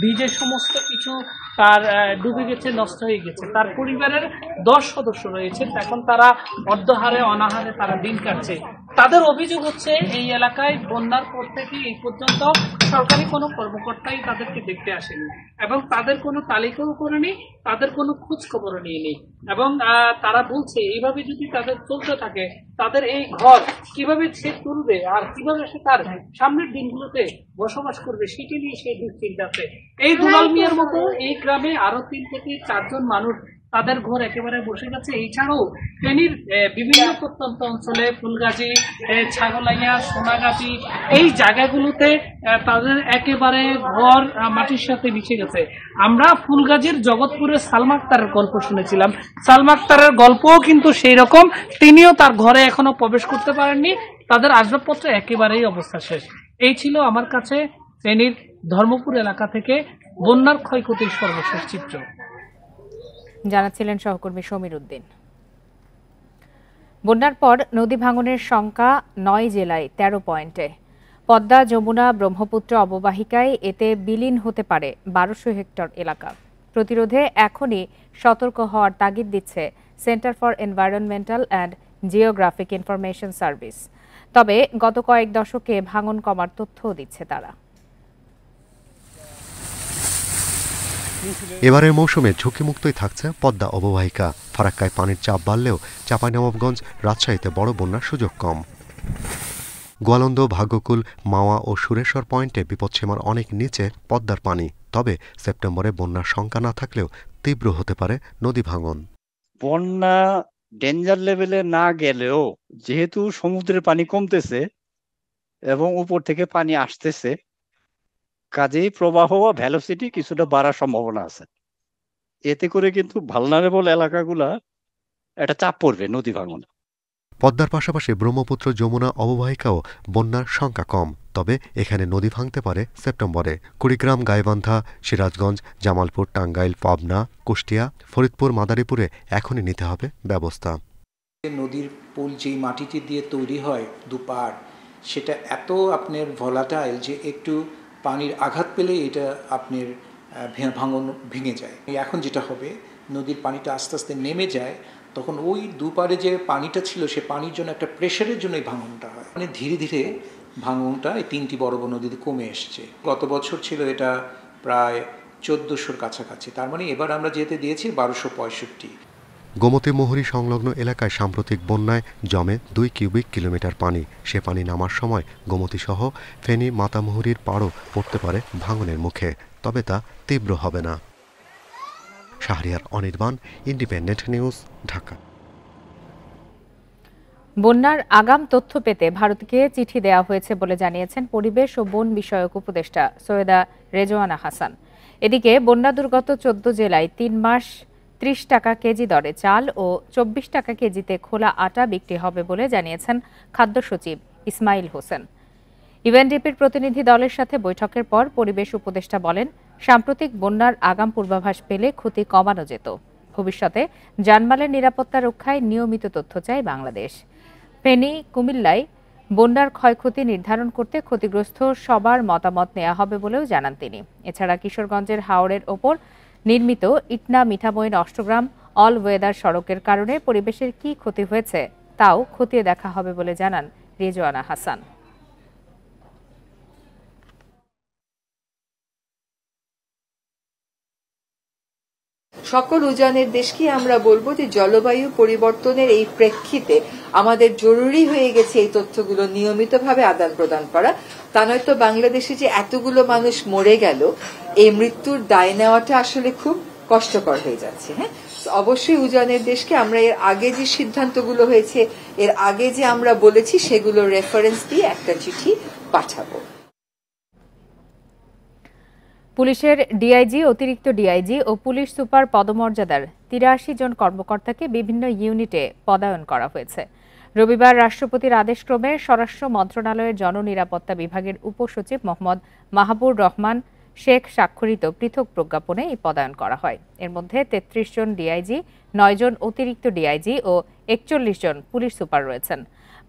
ভিজে সমস্ত কিছু তার ডুবে গেছে নষ্ট হয়ে গেছে তার পরিবারের দশ সদস্য রয়েছে এখন তারা অর্ধহারে অনাহারে তারা দিন কাটছে তাদের অভিযোগ হচ্ছে এই এলাকায় বন্যার পর থেকে এই পর্যন্ত সরকারি কোনো কর্মকর্তাই তাদেরকে দেখতে আসেনি এবং তাদের কোনো তালিকাও করেনি তাদের কোনো খোঁজ নিয়ে নিয়েনি এবং তারা বলছে এইভাবে যদি তাদের চলতে থাকে তাদের এই ঘর কিভাবে সে তুলবে আর কিভাবে সে তার সামনের দিনগুলোতে বসবাস করবে সেটি নিয়ে সেই দুশ্চিন্তা আছে এই দুলাল মিয়ার মতো এই গ্রামে আরো তিন থেকে চারজন মানুষ তাদের ঘর একেবারে বসে গেছে এছাড়াও ফেনীর বিভিন্ন প্রত্যন্ত অঞ্চলে ফুলগাজি ছাগলাইয়া সোনাগাজি এই জায়গাগুলোতে তাদের একেবারে ঘর মাটির সাথে মিশে গেছে আমরা ফুলগাজির জগৎপুরে সালমা আক্তারের গল্প শুনেছিলাম সালমা আক্তারের গল্পও কিন্তু সেই রকম তিনিও তার ঘরে এখনো প্রবেশ করতে পারেননি তাদের আসবাবপত্র একেবারেই অবস্থা শেষ এই ছিল আমার কাছে ফেনীর ধর্মপুর এলাকা থেকে বন্যার ক্ষয়ক্ষতির সর্বশেষ চিত্র জানাচ্ছিলেন সহকর্মী সমীর উদ্দিন বন্যার পর নদী ভাঙনের সংখ্যা নয় জেলায় ১৩ পয়েন্টে পদ্মা যমুনা ব্রহ্মপুত্র অববাহিকায় এতে বিলীন হতে পারে বারোশো হেক্টর এলাকা প্রতিরোধে এখনই সতর্ক হওয়ার তাগিদ দিচ্ছে centre for environmental and geographic information service তবে গত কয়েক দশকে ভাঙন কমার তথ্যও দিচ্ছে তারা এবারের মৌসুমে ঝুঁকিমুক্তই থাকছে পদ্মা অববাহিকা ফারাক্কায় পানির চাপ বাড়লেও চাঁপাইনবাবগঞ্জ রাজশাহীতে বড় বন্যার সুযোগ কম গোয়ালন্দ ভাগ্যকুল মাওয়া ও সুরেশ্বর পয়েন্টে বিপদসীমার অনেক নিচে পদ্মার পানি তবে সেপ্টেম্বরে বন্যার শঙ্কা না থাকলেও তীব্র হতে পারে নদী ভাঙন বন্যা ডেঞ্জার লেভেলে না গেলেও যেহেতু সমুদ্রের পানি কমতেছে এবং উপর থেকে পানি আসতেছে কাজেই প্রবাহ বা ভ্যালোসিটি কিছুটা বাড়ার সম্ভাবনা আছে এতে করে কিন্তু ভালনারেবল এলাকাগুলা একটা চাপ পড়বে নদী ভাঙনে পদ্মার পাশাপাশি ব্রহ্মপুত্র যমুনা অববাহিকাও বন্যার সংখ্যা কম তবে এখানে নদী ভাঙতে পারে সেপ্টেম্বরে কুড়িগ্রাম গাইবান্ধা সিরাজগঞ্জ জামালপুর টাঙ্গাইল পাবনা কুষ্টিয়া ফরিদপুর মাদারীপুরে এখনই নিতে হবে ব্যবস্থা নদীর পুল যেই মাটিটি দিয়ে তৈরি হয় দুপাড় সেটা এত আপনার ভলাটাইল যে একটু পানির আঘাত পেলে এটা আপনার ভাঙন ভেঙে যায় এখন যেটা হবে নদীর পানিটা আস্তে আস্তে নেমে যায় তখন ওই দুপারে যে পানিটা ছিল সে পানির জন্য একটা প্রেশারের জন্য এই ভাঙনটা হয় মানে ধীরে ধীরে ভাঙনটা এই তিনটি বড় বড় নদীতে কমে এসছে গত বছর ছিল এটা প্রায় চোদ্দোশোর কাছাকাছি তার মানে এবার আমরা যেতে দিয়েছি বারোশো পঁয়ষট্টি গোমতী মোহরী সংলগ্ন এলাকায় সাম্প্রতিক বন্যায় জমে দুই কিউবিক কিলোমিটার পানি সে পানি নামার সময় গোমতীসহ ফেনী মাতামোহরীর পাড়ও পড়তে পারে ভাঙনের মুখে তবে তা তীব্র হবে না শাহরিয়ার অনির্বাণ ইন্ডিপেন্ডেন্ট নিউজ ঢাকা বন্যার আগাম তথ্য পেতে ভারতকে চিঠি দেওয়া হয়েছে বলে জানিয়েছেন পরিবেশ ও বন বিষয়ক উপদেষ্টা সৈয়দা রেজওয়ানা হাসান এদিকে বন্যা দুর্গত চোদ্দ জেলায় তিন মাস ত্রিশ টাকা কেজি দরে চাল ও চব্বিশ টাকা কেজিতে খোলা আটা বিক্রি হবে বলে জানিয়েছেন খাদ্য সচিব ইসমাইল হোসেন ইউএনডিপির প্রতিনিধি দলের সাথে বৈঠকের পর পরিবেশ উপদেষ্টা বলেন সাম্প্রতিক বন্যার আগাম পূর্বাভাস পেলে ক্ষতি কমানো যেত ভবিষ্যতে জানমালের নিরাপত্তা রক্ষায় নিয়মিত তথ্য চায় বাংলাদেশ ফেনী কুমিল্লায় বন্যার ক্ষয়ক্ষতি নির্ধারণ করতে ক্ষতিগ্রস্ত সবার মতামত নেওয়া হবে বলেও জানান তিনি এছাড়া কিশোরগঞ্জের হাওড়ের ওপর নির্মিত ইটনা মিঠাময়ের অষ্টগ্রাম অল ওয়েদার সড়কের কারণে পরিবেশের কি ক্ষতি হয়েছে তাও খতিয়ে দেখা হবে বলে জানান রেজওয়ানা হাসান সকল উজানের দেশকে আমরা বলবো যে জলবায়ু পরিবর্তনের এই প্রেক্ষিতে আমাদের জরুরি হয়ে গেছে এই তথ্যগুলো নিয়মিতভাবে আদান প্রদান করা তা নয়তো বাংলাদেশে যে এতগুলো মানুষ মরে গেল এই মৃত্যুর দায় নেওয়াটা আসলে খুব কষ্টকর হয়ে যাচ্ছে হ্যাঁ অবশ্যই উজানের দেশকে আমরা এর আগে যে সিদ্ধান্তগুলো হয়েছে এর আগে যে আমরা বলেছি সেগুলো রেফারেন্স দিয়ে একটা চিঠি পাঠাবো পুলিশের ডিআইজি অতিরিক্ত ডিআইজি ও পুলিশ সুপার পদমর্যাদার তিরাশি জন কর্মকর্তাকে বিভিন্ন ইউনিটে পদায়ন করা হয়েছে রবিবার রাষ্ট্রপতির আদেশক্রমে স্বরাষ্ট্র মন্ত্রণালয়ের জননিরাপত্তা বিভাগের উপসচিব মোহাম্মদ মাহবুর রহমান শেখ স্বাক্ষরিত পৃথক প্রজ্ঞাপনে এই পদায়ন করা হয় এর মধ্যে তেত্রিশ জন ডিআইজি নয় জন অতিরিক্ত ডিআইজি ও একচল্লিশ জন পুলিশ সুপার রয়েছেন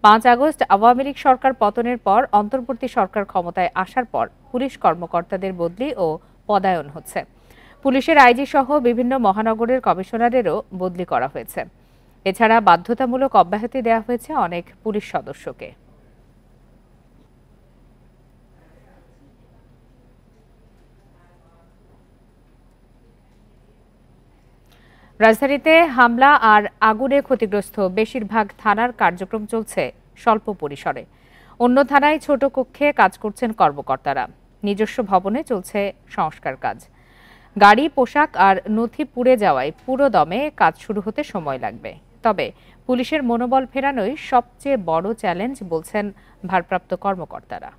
পাঁচ আগস্ট আওয়ামী লীগ সরকার পতনের পর অন্তর্বর্তী সরকার ক্ষমতায় আসার পর পুলিশ কর্মকর্তাদের বদলি ও পদায়ন হচ্ছে পুলিশের আইজি সহ বিভিন্ন মহানগরের কমিশনারেরও বদলি করা হয়েছে এছাড়া বাধ্যতামূলক অব্যাহতি দেওয়া হয়েছে অনেক পুলিশ সদস্যকে রাজধানীতে হামলা আর আগুনে ক্ষতিগ্রস্ত বেশিরভাগ থানার কার্যক্রম চলছে স্বল্প পরিসরে অন্য থানায় ছোট কক্ষে কাজ করছেন কর্মকর্তারা নিজস্ব ভবনে চলছে সংস্কার কাজ গাড়ি পোশাক আর নথি পুড়ে যাওয়ায় পুরো দমে কাজ শুরু হতে সময় লাগবে তবে পুলিশের মনোবল ফেরানোই সবচেয়ে বড় চ্যালেঞ্জ বলছেন ভারপ্রাপ্ত কর্মকর্তারা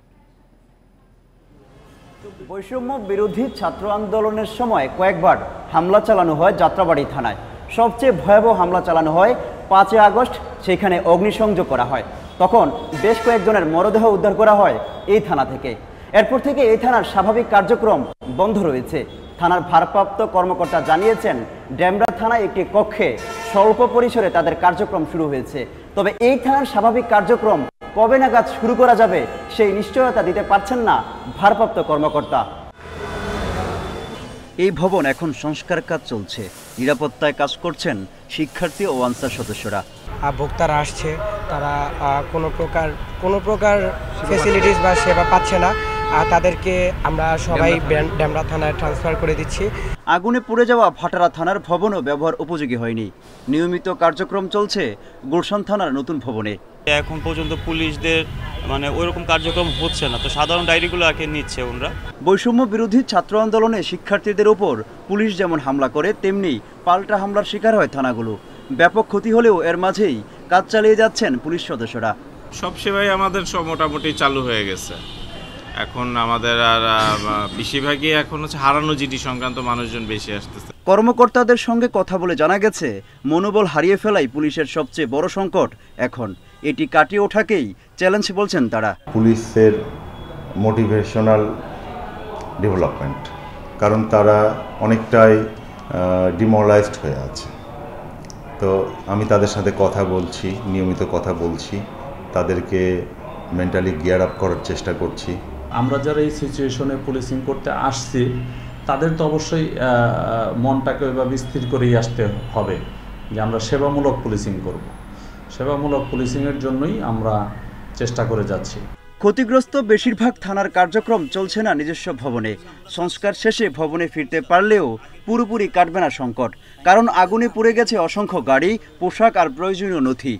বৈষম্য বিরোধী ছাত্র আন্দোলনের সময় কয়েকবার হামলা চালানো হয় যাত্রাবাড়ি থানায় সবচেয়ে ভয়াবহ হামলা চালানো হয় পাঁচই আগস্ট সেখানে অগ্নিসংযোগ করা হয় তখন বেশ কয়েকজনের মরদেহ উদ্ধার করা হয় এই থানা থেকে এরপর থেকে এই থানার স্বাভাবিক কার্যক্রম বন্ধ রয়েছে থানার ভারপ্রাপ্ত কর্মকর্তা জানিয়েছেন ড্যামরা থানা একটি কক্ষে স্বল্প পরিসরে তাদের কার্যক্রম শুরু হয়েছে তবে এই থানার স্বাভাবিক কার্যক্রম কবে নাগাদ শুরু করা যাবে সেই নিশ্চয়তা দিতে পারছেন না ভারপ্রাপ্ত কর্মকর্তা এই ভবন এখন সংস্কার কাজ চলছে নিরাপত্তায় কাজ করছেন শিক্ষার্থী ও আনসার সদস্যরা ভোক্তারা আসছে তারা কোনো প্রকার কোনো প্রকার ফেসিলিটিস বা সেবা পাচ্ছে না আর তাদেরকে আমরা সবাই ড্যামরা থানায় ট্রান্সফার করে দিচ্ছি আগুনে পুড়ে যাওয়া ভাটারা থানার ভবনও ব্যবহার উপযোগী হয়নি নিয়মিত কার্যক্রম চলছে গুলশান থানার নতুন ভবনে এখন পর্যন্ত পুলিশদের মানে ওইরকম কার্যক্রম হচ্ছে না তো সাধারণ ডায়েরিগুলো আগে নিচ্ছে ওনরা বৈষম্য বিরোধী ছাত্র আন্দোলনে শিক্ষার্থীদের ওপর পুলিশ যেমন হামলা করে তেমনি পাল্টা হামলার শিকার হয় থানাগুলো ব্যাপক ক্ষতি হলেও এর মাঝেই কাজ চালিয়ে যাচ্ছেন পুলিশ সদস্যরা সব সেবাই আমাদের সব মোটামুটি চালু হয়ে গেছে এখন আমাদের আর বেশিরভাগই এখন হচ্ছে হারানো জিডি সংক্রান্ত মানুষজন বেশি আসতেছে কর্মকর্তাদের সঙ্গে কথা বলে জানা গেছে মনোবল হারিয়ে ফেলাই পুলিশের সবচেয়ে বড় সংকট এখন এটি কাটিয়ে ওঠাকেই চ্যালেঞ্জ বলছেন তারা পুলিশের মোটিভেশনাল ডেভেলপমেন্ট কারণ তারা অনেকটাই ডিমোরালাইজড হয়ে আছে তো আমি তাদের সাথে কথা বলছি নিয়মিত কথা বলছি তাদেরকে মেন্টালি গিয়ার আপ করার চেষ্টা করছি আমরা যারা এই সিচুয়েশনে পুলিশিং করতে আসছি তাদের তো অবশ্যই মনটাকে ওইভাবে স্থির করেই আসতে হবে যে আমরা সেবামূলক পুলিশিং করবো সেবামূলক পুলিশিংয়ের জন্যই আমরা চেষ্টা করে যাচ্ছি ক্ষতিগ্রস্ত বেশিরভাগ থানার কার্যক্রম চলছে না নিজস্ব ভবনে সংস্কার শেষে ভবনে ফিরতে পারলেও পুরোপুরি কাটবে না সংকট কারণ আগুনে পুড়ে গেছে অসংখ্য গাড়ি পোশাক আর প্রয়োজনীয় নথি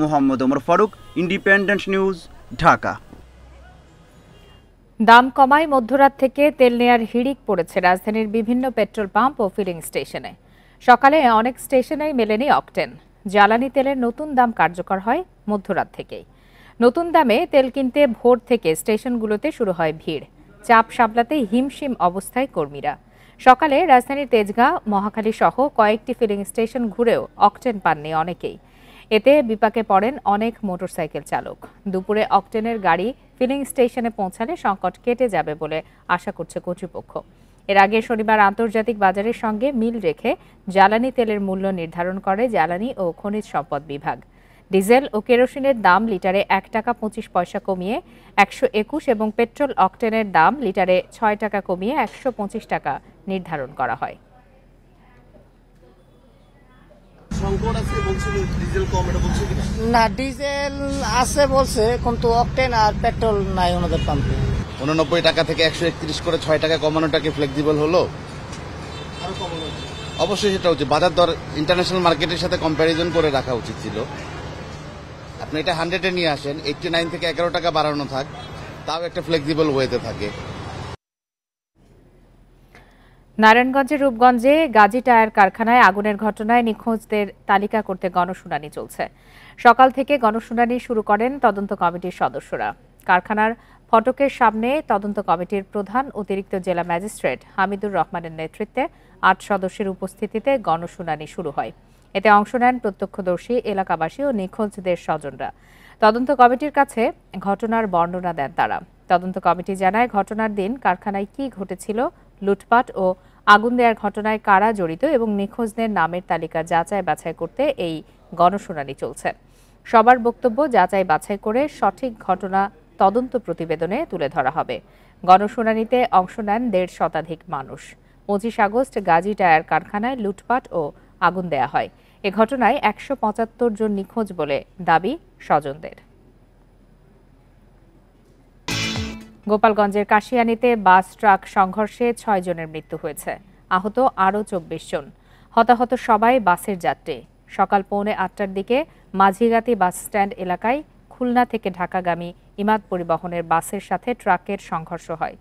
মোহাম্মদ ওমর ফারুক ইন্ডিপেন্ডেন্ট নিউজ ঢাকা দাম কমায় মধ্যরাত থেকে তেল নেয়ার হিড়িক পড়েছে রাজধানীর বিভিন্ন পেট্রোল পাম্প ও ফিলিং স্টেশনে সকালে অনেক স্টেশনেই মেলেনি অকটেন জ্বালানি তেলের নতুন দাম কার্যকর হয় মধ্যরাত থেকেই নতুন দামে তেল কিনতে ভোর থেকে স্টেশনগুলোতে শুরু হয় ভিড় চাপ সামলাতে হিমশিম অবস্থায় কর্মীরা সকালে রাজধানীর তেজগাঁ মহাখালী সহ কয়েকটি ফিলিং স্টেশন ঘুরেও অকটেন পাননি অনেকেই এতে বিপাকে পড়েন অনেক মোটরসাইকেল চালক দুপুরে অকটেনের গাড়ি ফিলিং স্টেশনে পৌঁছালে সংকট কেটে যাবে বলে আশা করছে কর্তৃপক্ষ এর আগে শনিবার আন্তর্জাতিক বাজারের সঙ্গে মিল রেখে জ্বালানি তেলের মূল্য নির্ধারণ করে জ্বালানি ও খনিজ সম্পদ বিভাগ ডিজেল ও কেরোসিনের দাম লিটারে এক টাকা পঁচিশ পয়সা কমিয়ে একশো একুশ এবং পেট্রোল অক্টেনের দাম লিটারে ছয় টাকা কমিয়ে একশো পঁচিশ টাকা নির্ধারণ করা হয় না ডিজেল আছে বলছে কিন্তু অক্টেন আর পেট্রোল নাই ওনাদের পাম্পে উননব্বই টাকা থেকে একশো একত্রিশ করে ছয় টাকা কমানোটাকে ফ্লেক্সিবল হলো অবশ্যই সেটা উচিত বাজার দর ইন্টারন্যাশনাল মার্কেটের সাথে কম্প্যারিজন করে রাখা উচিত ছিল আপনি এটা হান্ড্রেডে নিয়ে আসেন এইটটি নাইন থেকে এগারো টাকা বাড়ানো থাক তাও একটা ফ্লেক্সিবল ওয়েতে থাকে নারায়ণগঞ্জের রূপগঞ্জে গাজী টায়ার কারখানায় আগুনের ঘটনায় নিখোঁজদের তালিকা করতে গণশুনানি চলছে সকাল থেকে গণশুনানি শুরু করেন তদন্ত কমিটির সদস্যরা কারখানার ফটকের সামনে তদন্ত কমিটির প্রধান অতিরিক্ত জেলা ম্যাজিস্ট্রেট হামিদুর রহমানের নেতৃত্বে আট সদস্যের উপস্থিতিতে গণশুনানি শুরু হয় এতে অংশ নেন প্রত্যক্ষদর্শী এলাকাবাসী ও নিখোঁজদের স্বজনরা তদন্ত কমিটির কাছে ঘটনার বর্ণনা দেন তারা তদন্ত কমিটি জানায় ঘটনার দিন কারখানায় কি ঘটেছিল লুটপাট ও আগুন দেওয়ার ঘটনায় কারা জড়িত এবং নিখোঁজদের নামের তালিকা যাচাই বাছাই করতে এই গণশুনানি চলছে সবার বক্তব্য যাচাই বাছাই করে সঠিক ঘটনা তদন্ত প্রতিবেদনে তুলে ধরা হবে গণশুনানিতে অংশ নেন দেড় শতাধিক মানুষ পঁচিশ আগস্ট গাজী টায়ার কারখানায় লুটপাট ও আগুন দেয়া হয় এ ঘটনায় একশো পঁচাত্তর জন নিখোঁজ বলে দাবি স্বজনদের গোপালগঞ্জের কাশিয়ানিতে বাস ট্রাক সংঘর্ষে ছয় জনের মৃত্যু হয়েছে আহত আরও চব্বিশ জন হতাহত সবাই বাসের যাত্রী সকাল পৌনে আটটার দিকে মাঝিগাতি বাস স্ট্যান্ড এলাকায় খুলনা থেকে ঢাকাগামী ইমাদ পরিবহনের বাসের সাথে ট্রাকের সংঘর্ষ হয়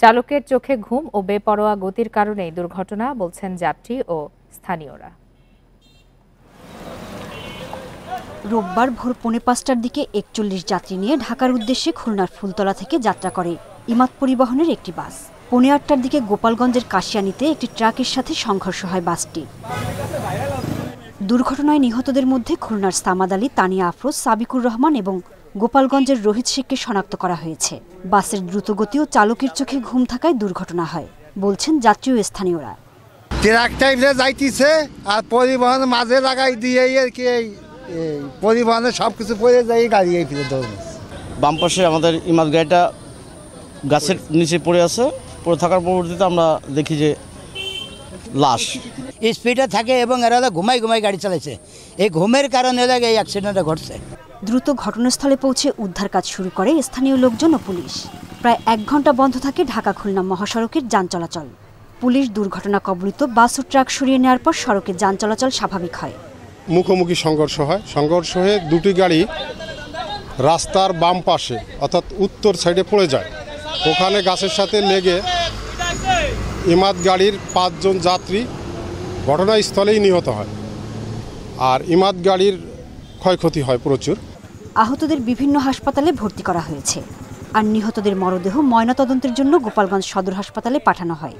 চালকের চোখে ঘুম ও বেপরোয়া গতির কারণেই দুর্ঘটনা বলছেন যাত্রী ও স্থানীয়রা রোববার ভোর পৌনে পাঁচটার দিকে একচল্লিশ যাত্রী নিয়ে ঢাকার উদ্দেশ্যে খুলনার ফুলতলা থেকে যাত্রা করে ইমাদ পরিবহনের একটি বাস পৌনে আটটার দিকে গোপালগঞ্জের কাশিয়ানিতে একটি ট্রাকের সাথে সংঘর্ষ হয় বাসটি দুর্ঘটনায় নিহতদের মধ্যে খুলনার সামাদ আলী তানিয়া আফরোজ সাবিকুর রহমান এবং গোপালগঞ্জের রোহিত শেখকে শনাক্ত করা হয়েছে বাসের দ্রুতগতি ও চালকের চোখে ঘুম থাকায় দুর্ঘটনা হয় বলছেন যাত্রী ও স্থানীয়রা ট্রাক টাইমে যাইতেছে আর পরিবহন মাঝে লাগাই দিয়ে আর কি এই পরিবহনে সব কিছু পড়ে যাই গাড়ি এই ফিরে ধরুন বাম পাশে আমাদের ইমাদ গাড়িটা গাছের নিচে পড়ে আছে পড়ে থাকার পরবর্তীতে আমরা দেখি যে লাশ স্পিডে থাকে এবং এরা ঘুমাই ঘুমাই গাড়ি চালাইছে এই ঘুমের কারণে এই অ্যাক্সিডেন্টটা ঘটছে দ্রুত ঘটনাস্থলে পৌঁছে উদ্ধার কাজ শুরু করে স্থানীয় লোকজন ও পুলিশ প্রায় এক ঘন্টা বন্ধ থাকে ঢাকা খুলনা মহাসড়কের যান চলাচল পুলিশ দুর্ঘটনা কবলিত বাস ও ট্রাক সরিয়ে নেওয়ার পর সড়কে যান চলাচল স্বাভাবিক হয় মুখোমুখি সংঘর্ষ হয় সংঘর্ষ হয়ে দুটি গাড়ি রাস্তার বাম পাশে অর্থাৎ উত্তর সাইডে পড়ে যায় ওখানে গাছের সাথে লেগে ইমাদ গাড়ির পাঁচজন যাত্রী ঘটনাস্থলেই নিহত হয় আর ইমাদ গাড়ির ক্ষয়ক্ষতি হয় প্রচুর আহতদের বিভিন্ন হাসপাতালে ভর্তি করা হয়েছে আর নিহতদের মরদেহ ময়নাতদন্তের জন্য গোপালগঞ্জ সদর হাসপাতালে পাঠানো হয়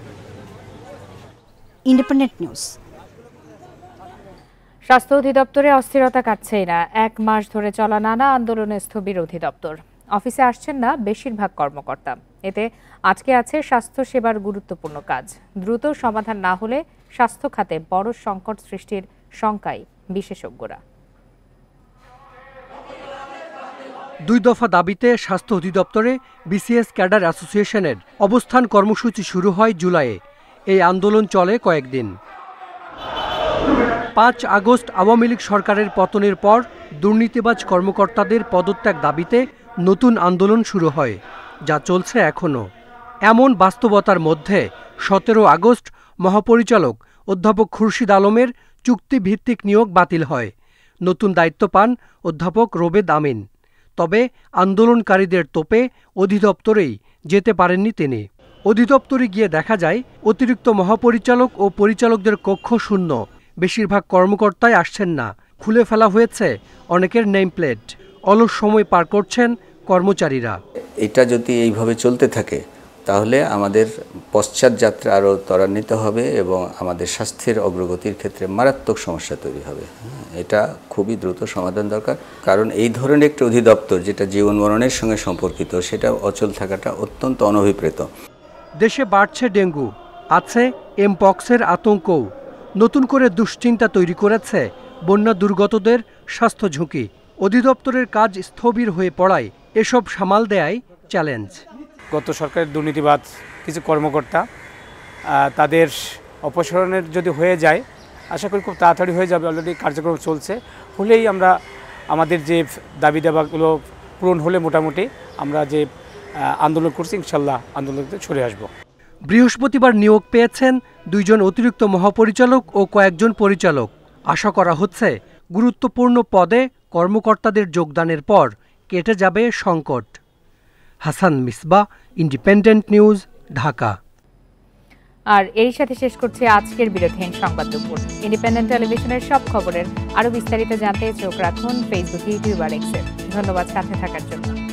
ইন্ডিপেন্ডেন্ট নিউজ স্বাস্থ্য অধিদপ্তরে অস্থিরতা কাটছেই না এক মাস ধরে চলা নানা আন্দোলনে স্থবির অধিদপ্তর অফিসে আসছেন না বেশিরভাগ কর্মকর্তা এতে আজকে আছে স্বাস্থ্য সেবার গুরুত্বপূর্ণ কাজ দ্রুত সমাধান না হলে স্বাস্থ্য খাতে বড় সংকট সৃষ্টির শঙ্কায় বিশেষজ্ঞরা দুই দফা দাবিতে স্বাস্থ্য অধিদপ্তরে বিসিএস ক্যাডার অ্যাসোসিয়েশনের অবস্থান কর্মসূচি শুরু হয় জুলাইয়ে এই আন্দোলন চলে কয়েকদিন পাঁচ আগস্ট আওয়ামী লীগ সরকারের পতনের পর দুর্নীতিবাজ কর্মকর্তাদের পদত্যাগ দাবিতে নতুন আন্দোলন শুরু হয় যা চলছে এখনও এমন বাস্তবতার মধ্যে সতেরো আগস্ট মহাপরিচালক অধ্যাপক খুরশিদ আলমের চুক্তিভিত্তিক নিয়োগ বাতিল হয় নতুন দায়িত্ব পান অধ্যাপক রোবেদ আমিন তবে আন্দোলনকারীদের তোপে অধিদপ্তরেই যেতে পারেননি তিনি অধিদপ্তরে গিয়ে দেখা যায় অতিরিক্ত মহাপরিচালক ও পরিচালকদের কক্ষ শূন্য বেশিরভাগ কর্মকর্তাই আসছেন না খুলে ফেলা হয়েছে অনেকের নেম প্লেট অলস সময় পার করছেন কর্মচারীরা এটা যদি এইভাবে চলতে থাকে তাহলে আমাদের পশ্চাৎ যাত্রা আরও ত্বরান্বিত হবে এবং আমাদের স্বাস্থ্যের অগ্রগতির ক্ষেত্রে মারাত্মক সমস্যা তৈরি হবে এটা খুবই দ্রুত সমাধান দরকার কারণ এই ধরনের একটি অধিদপ্তর যেটা জীবন মরণের সঙ্গে সম্পর্কিত সেটা অচল থাকাটা অত্যন্ত অনভিপ্রেত দেশে বাড়ছে ডেঙ্গু আছে এমপক্সের আতঙ্কও নতুন করে দুশ্চিন্তা তৈরি করেছে বন্যা দুর্গতদের স্বাস্থ্য ঝুঁকি অধিদপ্তরের কাজ স্থবির হয়ে পড়ায় এসব সামাল দেয় চ্যালেঞ্জ গত সরকারের দুর্নীতিবাদ কিছু কর্মকর্তা তাদের অপসারণের যদি হয়ে যায় আশা করি খুব তাড়াতাড়ি হয়ে যাবে অলরেডি কার্যক্রম চলছে হলেই আমরা আমাদের যে দাবি দাবাগুলো পূরণ হলে মোটামুটি আমরা যে আন্দোলন করছি ইনশাল্লাহ আন্দোলন সরে আসব বৃহস্পতিবার নিয়োগ পেয়েছেন দুইজন অতিরিক্ত মহাপরিচালক ও কয়েকজন পরিচালক আশা করা হচ্ছে গুরুত্বপূর্ণ পদে কর্মকর্তাদের যোগদানের পর কেটে যাবে সংকট হাসান মিসবা ইন্ডিপেন্ডেন্ট নিউজ ঢাকা আর এই সাথে শেষ করছে আজকের বিরোধীন সংবাদ দুপুর ইন্ডিপেন্ডেন্ট টেলিভিশনের সব খবরের আরও বিস্তারিত জানতে চোখ রাখুন ফেসবুক ইউটিউব আর এক্সের ধন্যবাদ সাথে থাকার জন্য